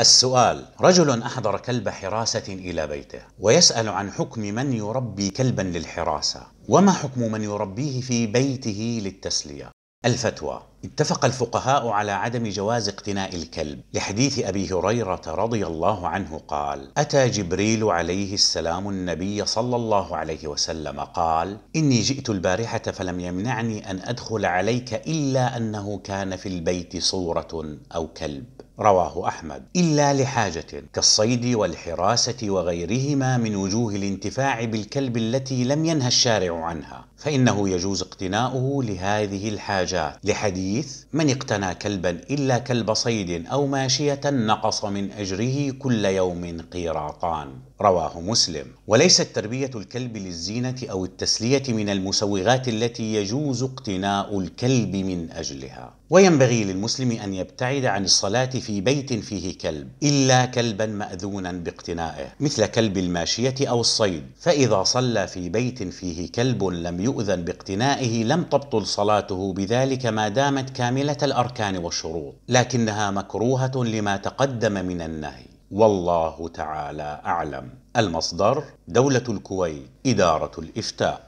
السؤال رجل أحضر كلب حراسة إلى بيته ويسأل عن حكم من يربي كلبا للحراسة وما حكم من يربيه في بيته للتسلية الفتوى اتفق الفقهاء على عدم جواز اقتناء الكلب لحديث ابي هريره رضي الله عنه قال اتى جبريل عليه السلام النبي صلى الله عليه وسلم قال اني جئت البارحه فلم يمنعني ان ادخل عليك الا انه كان في البيت صوره او كلب رواه احمد الا لحاجه كالصيد والحراسه وغيرهما من وجوه الانتفاع بالكلب التي لم ينهى الشارع عنها فإنه يجوز اقتناؤه لهذه الحاجات لحديث من اقتنى كلبا إلا كلب صيد أو ماشية نقص من أجره كل يوم قيراطان رواه مسلم وليست تربية الكلب للزينة أو التسلية من المسوغات التي يجوز اقتناء الكلب من أجلها وينبغي للمسلم أن يبتعد عن الصلاة في بيت فيه كلب إلا كلبا مأذونا باقتنائه مثل كلب الماشية أو الصيد فإذا صلى في بيت فيه كلب لم يؤذن باقتنائه لم تبطل صلاته بذلك ما دامت كاملة الأركان والشروط لكنها مكروهة لما تقدم من النهي والله تعالى أعلم المصدر دولة الكويت إدارة الإفتاء